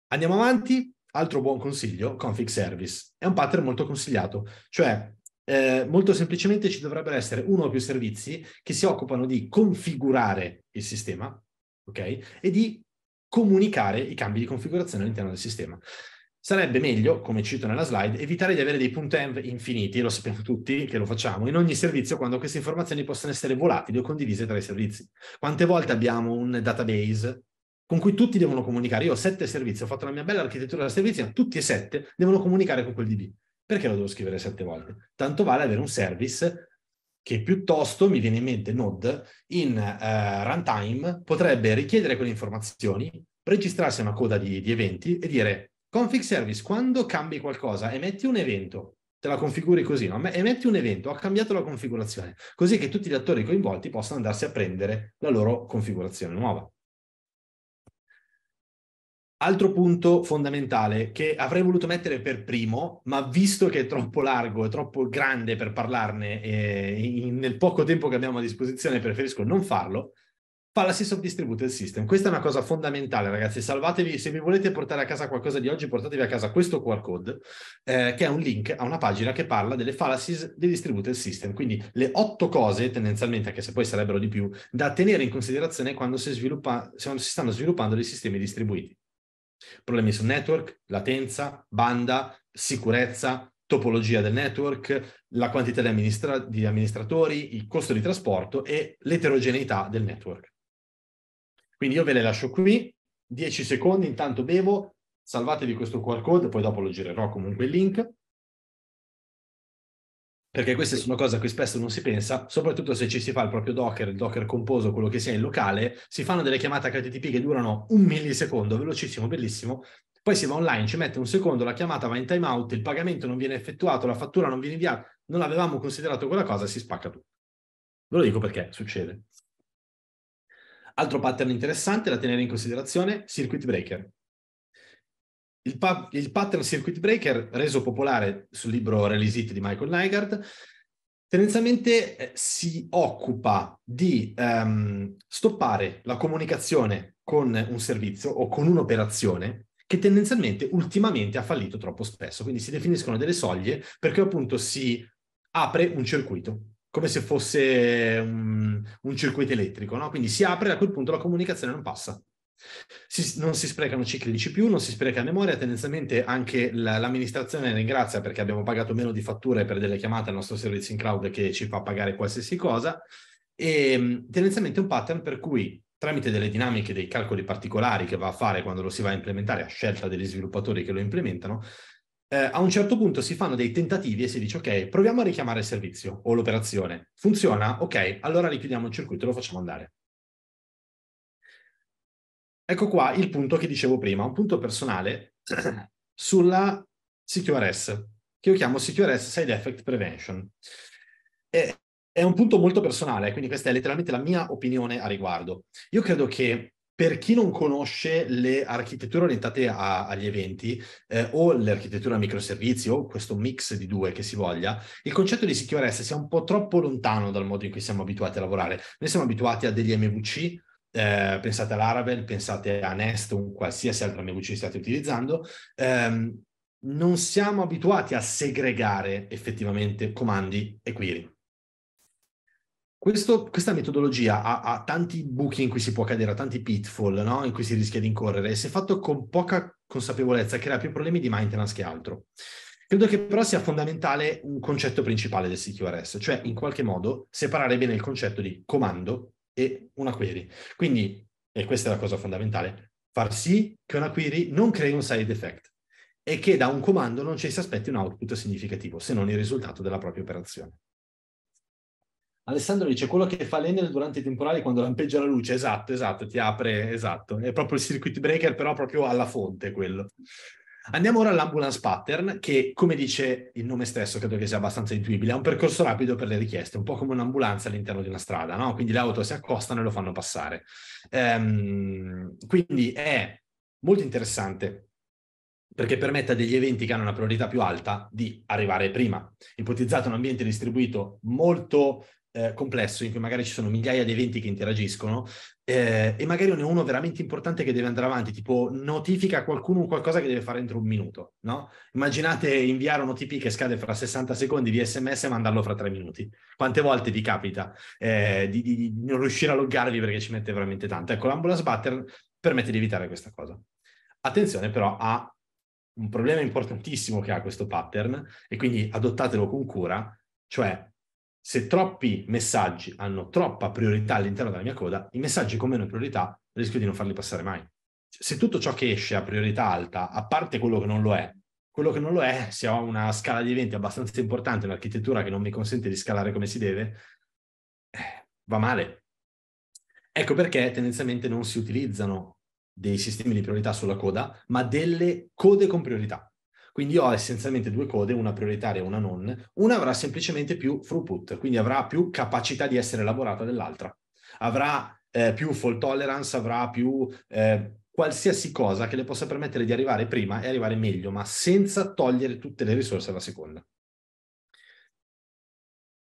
andiamo avanti, Altro buon consiglio, config service. È un pattern molto consigliato, cioè eh, molto semplicemente ci dovrebbero essere uno o più servizi che si occupano di configurare il sistema, okay? E di comunicare i cambi di configurazione all'interno del sistema. Sarebbe meglio, come cito nella slide, evitare di avere dei punti env infiniti, lo sappiamo tutti che lo facciamo, in ogni servizio quando queste informazioni possono essere volatili o condivise tra i servizi. Quante volte abbiamo un database con cui tutti devono comunicare? Io ho sette servizi, ho fatto la mia bella architettura da servizi, ma tutti e sette devono comunicare con quel DB. Perché lo devo scrivere sette volte? Tanto vale avere un service che piuttosto, mi viene in mente Node, in uh, runtime potrebbe richiedere quelle informazioni, registrarsi una coda di, di eventi e dire config service, quando cambi qualcosa, emetti un evento, te la configuri così, no? emetti un evento, ho cambiato la configurazione, così che tutti gli attori coinvolti possano andarsi a prendere la loro configurazione nuova. Altro punto fondamentale che avrei voluto mettere per primo, ma visto che è troppo largo e troppo grande per parlarne eh, in, nel poco tempo che abbiamo a disposizione preferisco non farlo, Fallacy of Distributed System. Questa è una cosa fondamentale, ragazzi. Salvatevi, se vi volete portare a casa qualcosa di oggi, portatevi a casa questo QR code, eh, che è un link a una pagina che parla delle fallacies dei distributed system. Quindi le otto cose, tendenzialmente, anche se poi sarebbero di più, da tenere in considerazione quando si, sviluppa, quando si stanno sviluppando dei sistemi distribuiti. Problemi sul network, latenza, banda, sicurezza, topologia del network, la quantità di, amministra- di amministratori, il costo di trasporto e l'eterogeneità del network. Quindi io ve le lascio qui, 10 secondi, intanto bevo, salvatevi questo QR code, poi dopo lo girerò comunque il link perché queste sono cose a cui spesso non si pensa, soprattutto se ci si fa il proprio Docker, il Docker composo, quello che sia in locale, si fanno delle chiamate HTTP che durano un millisecondo, velocissimo, bellissimo, poi si va online, ci mette un secondo, la chiamata va in timeout, il pagamento non viene effettuato, la fattura non viene inviata, non avevamo considerato quella cosa e si spacca tutto. Ve lo dico perché succede. Altro pattern interessante da tenere in considerazione, circuit breaker. Il, pa- il, pattern circuit breaker, reso popolare sul libro Release It di Michael Nygaard, tendenzialmente eh, si occupa di ehm, stoppare la comunicazione con un servizio o con un'operazione che tendenzialmente ultimamente ha fallito troppo spesso. Quindi si definiscono delle soglie perché appunto si apre un circuito, come se fosse un, un circuito elettrico, no? Quindi si apre e a quel punto la comunicazione non passa. Si, non si sprecano cicli di CPU, non si spreca memoria, tendenzialmente anche la, l'amministrazione ringrazia perché abbiamo pagato meno di fatture per delle chiamate al nostro servizio in cloud che ci fa pagare qualsiasi cosa. E ehm, tendenzialmente un pattern per cui tramite delle dinamiche, dei calcoli particolari che va a fare quando lo si va a implementare a scelta degli sviluppatori che lo implementano, eh, a un certo punto si fanno dei tentativi e si dice ok, proviamo a richiamare il servizio o l'operazione. Funziona? Ok, allora richiudiamo il circuito e lo facciamo andare. Ecco qua il punto che dicevo prima, un punto personale sulla CQRS, che io chiamo CQRS Side Effect Prevention. È, è un punto molto personale, quindi questa è letteralmente la mia opinione a riguardo. Io credo che per chi non conosce le architetture orientate a, agli eventi eh, o l'architettura microservizi o questo mix di due che si voglia, il concetto di CQRS sia un po' troppo lontano dal modo in cui siamo abituati a lavorare. Noi siamo abituati a degli MVC eh, pensate all'Arabel, pensate a Nest o qualsiasi altra MVC che state utilizzando, ehm, non siamo abituati a segregare effettivamente comandi e query. Questo, questa metodologia ha, ha, tanti buchi in cui si può cadere, ha tanti pitfall no? in cui si rischia di incorrere e se fatto con poca consapevolezza crea più problemi di maintenance che altro. Credo che però sia fondamentale un concetto principale del CQRS, cioè in qualche modo separare bene il concetto di comando e una query. Quindi, e questa è la cosa fondamentale, far sì che una query non crei un side effect e che da un comando non ci si aspetti un output significativo, se non il risultato della propria operazione. Alessandro dice quello che fa l'Enel durante i temporali quando lampeggia la luce, esatto, esatto, ti apre, esatto, è proprio il circuit breaker però proprio alla fonte quello. Andiamo ora all'ambulance pattern, che come dice il nome stesso, credo che sia abbastanza intuibile, è un percorso rapido per le richieste, un po' come un'ambulanza all'interno di una strada, no? Quindi le auto si accostano e lo fanno passare. Ehm, quindi è molto interessante perché permette a degli eventi che hanno una priorità più alta di arrivare prima. Ipotizzate un ambiente distribuito molto eh, complesso in cui magari ci sono migliaia di eventi che interagiscono, eh, e magari ne uno veramente importante che deve andare avanti, tipo notifica a qualcuno qualcosa che deve fare entro un minuto, no? Immaginate inviare un OTP che scade fra 60 secondi di sms e mandarlo fra 3 minuti. Quante volte vi capita eh, di, di, di, non riuscire a loggarvi perché ci mette veramente tanto? Ecco, l'ambulance pattern permette di evitare questa cosa. Attenzione però a un problema importantissimo che ha questo pattern e quindi adottatelo con cura, cioè se troppi messaggi hanno troppa priorità all'interno della mia coda, i messaggi con meno priorità rischio di non farli passare mai. Cioè, se tutto ciò che esce a priorità alta, a parte quello che non lo è, quello che non lo è, se ho una scala di eventi abbastanza importante, un'architettura che non mi consente di scalare come si deve, eh, va male. Ecco perché tendenzialmente non si utilizzano dei sistemi di priorità sulla coda, ma delle code con priorità. Quindi ho essenzialmente due code, una prioritaria e una non. Una avrà semplicemente più throughput, quindi avrà più capacità di essere elaborata dell'altra. Avrà eh, più fault tolerance, avrà più eh, qualsiasi cosa che le possa permettere di arrivare prima e arrivare meglio, ma senza togliere tutte le risorse alla seconda.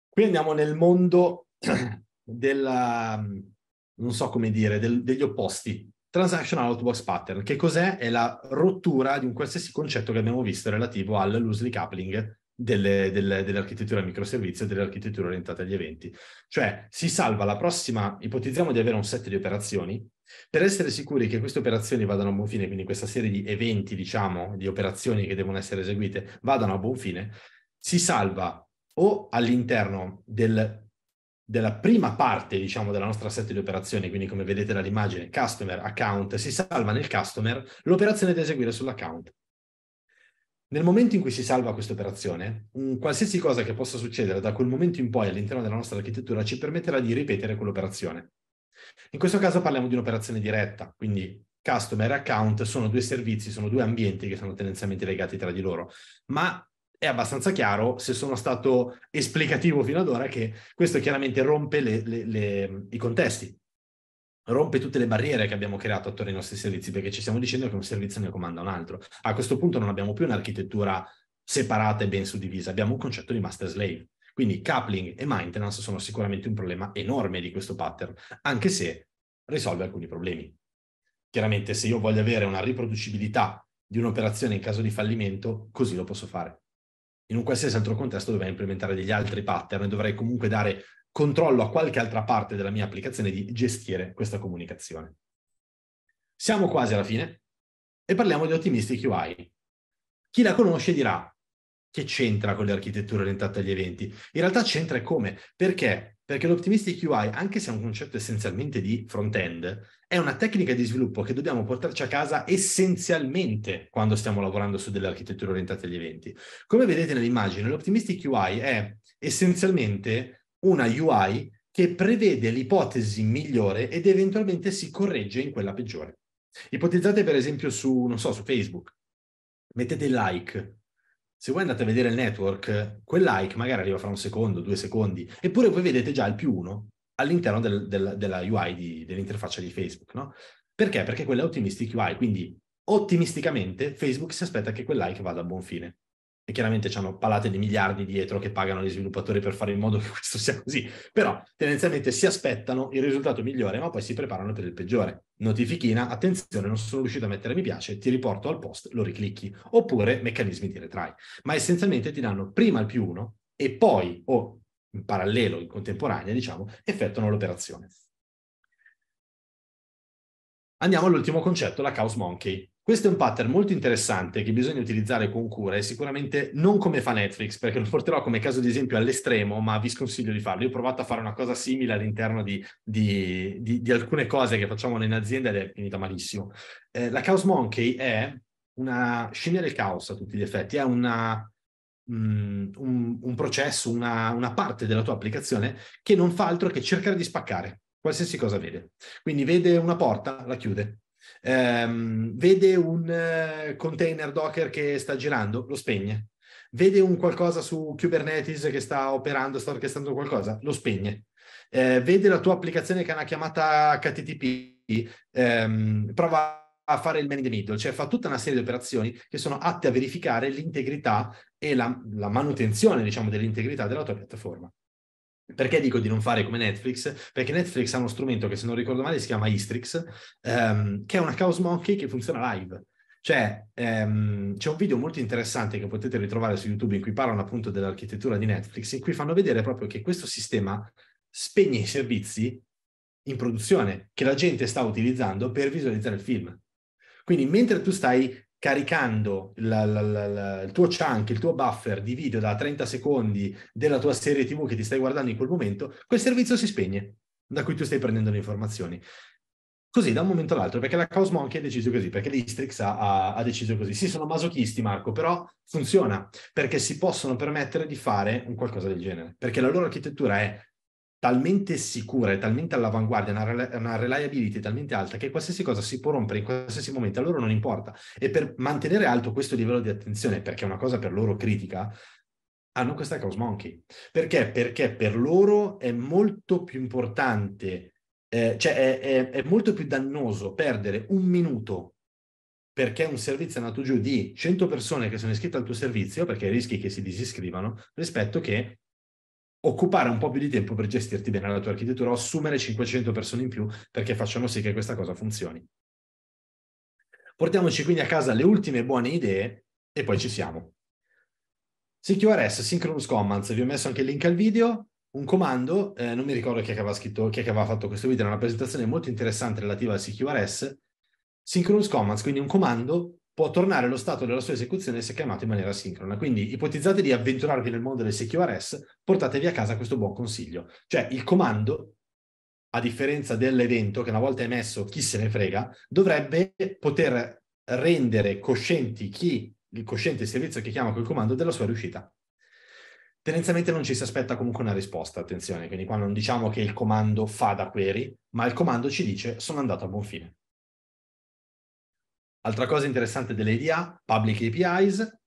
Qui andiamo nel mondo della, non so come dire, del, degli opposti. Transaction Outbox Pattern, che cos'è? È la rottura di un qualsiasi concetto che abbiamo visto relativo al loosely coupling delle, delle, dell'architettura microservizio e dell'architettura orientata agli eventi. Cioè si salva la prossima, ipotizziamo di avere un set di operazioni, per essere sicuri che queste operazioni vadano a buon fine, quindi questa serie di eventi, diciamo, di operazioni che devono essere eseguite, vadano a buon fine, si salva o all'interno del della prima parte, diciamo, della nostra set di operazioni, quindi come vedete dall'immagine, customer, account, si salva nel customer l'operazione da eseguire sull'account. Nel momento in cui si salva questa operazione, qualsiasi cosa che possa succedere da quel momento in poi all'interno della nostra architettura ci permetterà di ripetere quell'operazione. In questo caso parliamo di un'operazione diretta, quindi customer e account sono due servizi, sono due ambienti che sono tendenzialmente legati tra di loro, ma è abbastanza chiaro, se sono stato esplicativo fino ad ora, che questo chiaramente rompe le, le, le, i contesti, rompe tutte le barriere che abbiamo creato attorno ai nostri servizi, perché ci stiamo dicendo che un servizio ne comanda un altro. A questo punto non abbiamo più un'architettura separata e ben suddivisa, abbiamo un concetto di master slave. Quindi coupling e maintenance sono sicuramente un problema enorme di questo pattern, anche se risolve alcuni problemi. Chiaramente se io voglio avere una riproducibilità di un'operazione in caso di fallimento, così lo posso fare in un qualsiasi altro contesto dovrei implementare degli altri pattern e dovrei comunque dare controllo a qualche altra parte della mia applicazione di gestire questa comunicazione. Siamo quasi alla fine e parliamo di Optimistic UI. Chi la conosce dirà che c'entra con le architetture orientate agli eventi. In realtà c'entra e come? Perché perché l'optimistic UI, anche se è un concetto essenzialmente di front-end, è una tecnica di sviluppo che dobbiamo portarci a casa essenzialmente quando stiamo lavorando su delle architetture orientate agli eventi. Come vedete nell'immagine, l'optimistic UI è essenzialmente una UI che prevede l'ipotesi migliore ed eventualmente si corregge in quella peggiore. Ipotizzate per esempio su, non so, su Facebook. Mettete like se voi andate a vedere il network, quel like magari arriva fra un secondo, due secondi, eppure voi vedete già il più uno all'interno del, del, della UI, di, dell'interfaccia di Facebook, no? Perché? Perché quella è ottimistic UI, quindi ottimisticamente Facebook si aspetta che quel like vada a buon fine e chiaramente hanno palate di miliardi dietro che pagano gli sviluppatori per fare in modo che questo sia così, però tendenzialmente si aspettano il risultato migliore, ma poi si preparano per il peggiore. Notifichina, attenzione, non sono riuscito a mettere mi piace, ti riporto al post, lo riclicchi, oppure meccanismi di retry. Ma essenzialmente ti danno prima il più uno e poi, o in parallelo, in contemporanea, diciamo, effettuano l'operazione. Andiamo all'ultimo concetto, la Chaos Monkey. Questo è un pattern molto interessante che bisogna utilizzare con cura e sicuramente non come fa Netflix, perché lo porterò come caso di esempio all'estremo, ma vi sconsiglio di farlo. Io ho provato a fare una cosa simile all'interno di, di, di, di alcune cose che facciamo in azienda ed è finita malissimo. Eh, la Chaos Monkey è una scimmia del caos a tutti gli effetti, è una, um, un, un, processo, una, una parte della tua applicazione che non fa altro che cercare di spaccare qualsiasi cosa vede. Quindi vede una porta, la chiude. Um, vede un eh, container Docker che sta girando, lo spegne. Vede un qualcosa su Kubernetes che sta operando, sta orchestrando qualcosa, lo spegne. Uh, vede la tua applicazione che ha una chiamata HTTP, um, ehm, prova a fare il man in the middle, cioè fa tutta una serie di operazioni che sono atte a verificare l'integrità e la, la manutenzione, diciamo, dell'integrità della tua piattaforma. Perché dico di non fare come Netflix? Perché Netflix ha uno strumento che, se non ricordo male, si chiama Istrix, ehm, che è una Chaos Monkey che funziona live. Cioè, ehm, c'è un video molto interessante che potete ritrovare su YouTube in cui parlano appunto dell'architettura di Netflix, in cui fanno vedere proprio che questo sistema spegne i servizi in produzione che la gente sta utilizzando per visualizzare il film. Quindi mentre tu stai caricando la, la, la, il tuo chunk, il tuo buffer di video da 30 secondi della tua serie TV che ti stai guardando in quel momento, quel servizio si spegne da cui tu stai prendendo le informazioni. Così, da un momento all'altro, perché la Chaos Monkey ha deciso così, perché l'Istrix ha, ha, deciso così. Sì, sono masochisti, Marco, però funziona, perché si possono permettere di fare un qualcosa del genere, perché la loro architettura è talmente sicura e talmente all'avanguardia, una, una reliability talmente alta che qualsiasi cosa si può rompere in qualsiasi momento, a loro non importa. E per mantenere alto questo livello di attenzione, perché è una cosa per loro critica, hanno questa Chaos Monkey. Perché? Perché per loro è molto più importante, eh, cioè è, è, è molto più dannoso perdere un minuto perché un servizio è nato giù di 100 persone che sono iscritte al tuo servizio, perché rischi che si disiscrivano, rispetto che occupare un po' più di tempo per gestirti bene la tua architettura o assumere 500 persone in più perché facciano sì che questa cosa funzioni. Portiamoci quindi a casa le ultime buone idee e poi ci siamo. CQRS, Synchronous Commands, vi ho messo anche il link al video, un comando, eh, non mi ricordo chi è, che aveva scritto, chi è che aveva fatto questo video, era una presentazione molto interessante relativa al CQRS, Synchronous Commands, quindi un comando può tornare allo stato della sua esecuzione se chiamato in maniera sincrona. Quindi ipotizzate di avventurarvi nel mondo del CQRS, portatevi a casa questo buon consiglio. Cioè il comando, a differenza dell'evento che una volta emesso chi se ne frega, dovrebbe poter rendere coscienti chi, il cosciente servizio che chiama quel comando della sua riuscita. Tendenzialmente non ci si aspetta comunque una risposta, attenzione, quindi qua non diciamo che il comando fa da query, ma il comando ci dice sono andato a buon fine. Altra cosa interessante delle IDA, public APIs,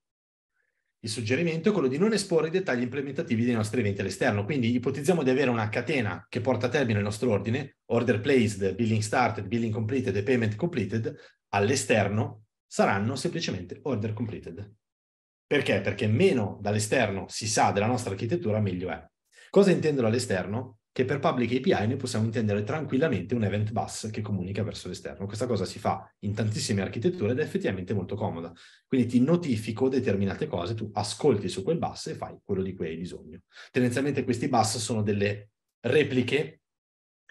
il suggerimento è quello di non esporre i dettagli implementativi dei nostri eventi all'esterno. Quindi ipotizziamo di avere una catena che porta a termine il nostro ordine, order placed, billing started, billing completed e payment completed, all'esterno saranno semplicemente order completed. Perché? Perché meno dall'esterno si sa della nostra architettura, meglio è. Cosa intendo dall'esterno? che per public API noi possiamo intendere tranquillamente un event bus che comunica verso l'esterno. Questa cosa si fa in tantissime architetture ed è effettivamente molto comoda. Quindi ti notifico determinate cose, tu ascolti su quel bus e fai quello di cui hai bisogno. Tendenzialmente questi bus sono delle repliche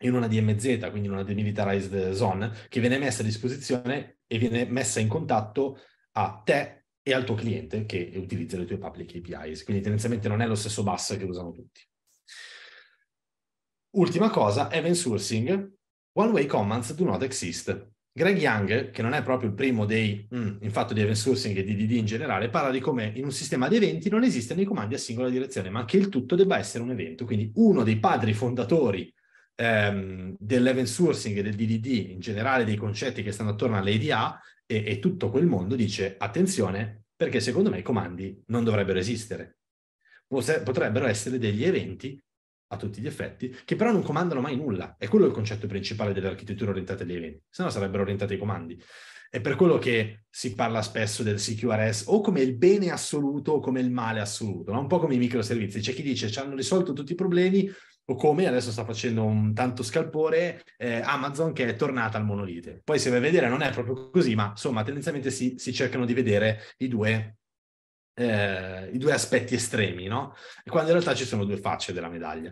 in una DMZ, quindi in una demilitarized zone, che viene messa a disposizione e viene messa in contatto a te e al tuo cliente che utilizza le tue public APIs. Quindi tendenzialmente non è lo stesso bus che usano tutti. Ultima cosa, event sourcing, one way commands do not exist. Greg Young, che non è proprio il primo dei, mm, in fatto di event sourcing e DDD in generale, parla di come in un sistema di eventi non esistano i comandi a singola direzione, ma che il tutto debba essere un evento. Quindi uno dei padri fondatori ehm, dell'event sourcing e del DDD, in generale dei concetti che stanno attorno all'ADA e, e tutto quel mondo, dice attenzione perché secondo me i comandi non dovrebbero esistere. Potrebbero essere degli eventi a tutti gli effetti, che però non comandano mai nulla. È quello il concetto principale dell'architettura orientata agli eventi, se no sarebbero orientate ai comandi. È per quello che si parla spesso del CQRS o come il bene assoluto o come il male assoluto, no? un po' come i microservizi. C'è chi dice ci hanno risolto tutti i problemi o come adesso sta facendo un tanto scalpore eh, Amazon che è tornata al monolite. Poi se vai a vedere non è proprio così, ma insomma tendenzialmente si, si cercano di vedere i due eh, i due aspetti estremi, no? E quando in realtà ci sono due facce della medaglia.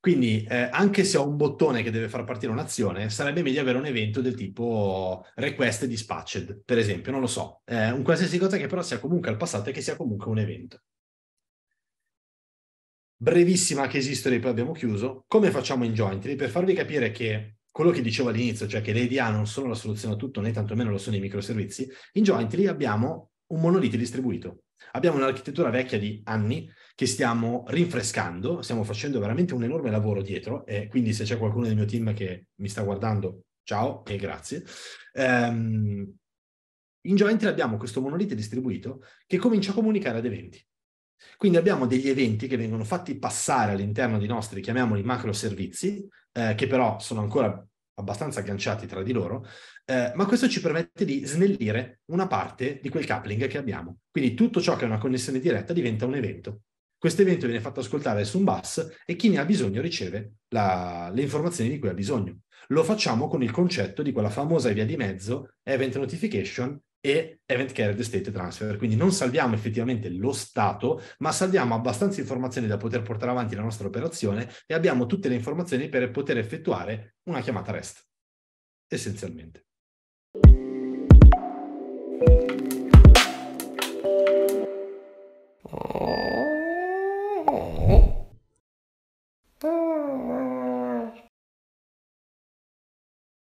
Quindi, eh, anche se ho un bottone che deve far partire un'azione, sarebbe meglio avere un evento del tipo request dispatched, per esempio, non lo so. Eh, un qualsiasi cosa che però sia comunque al passato e che sia comunque un evento. Brevissima che e poi abbiamo chiuso. Come facciamo in Jointly? Per farvi capire che quello che dicevo all'inizio, cioè che le IDA non sono la soluzione a tutto, né tantomeno lo sono i microservizi, in Jointly abbiamo un monolite distribuito. Abbiamo un'architettura vecchia di anni che stiamo rinfrescando, stiamo facendo veramente un enorme lavoro dietro e quindi se c'è qualcuno del mio team che mi sta guardando, ciao e grazie. Um, in Jointry abbiamo questo monolite distribuito che comincia a comunicare ad eventi. Quindi abbiamo degli eventi che vengono fatti passare all'interno di nostri, chiamiamoli macro servizi, eh, che però sono ancora abbastanza agganciati tra di loro, eh, ma questo ci permette di snellire una parte di quel coupling che abbiamo. Quindi tutto ciò che è una connessione diretta diventa un evento. Questo evento viene fatto ascoltare su un bus e chi ne ha bisogno riceve la, le informazioni di cui ha bisogno. Lo facciamo con il concetto di quella famosa via di mezzo event notification e event carried state transfer. Quindi non salviamo effettivamente lo stato, ma salviamo abbastanza informazioni da poter portare avanti la nostra operazione e abbiamo tutte le informazioni per poter effettuare una chiamata REST, essenzialmente. Oh.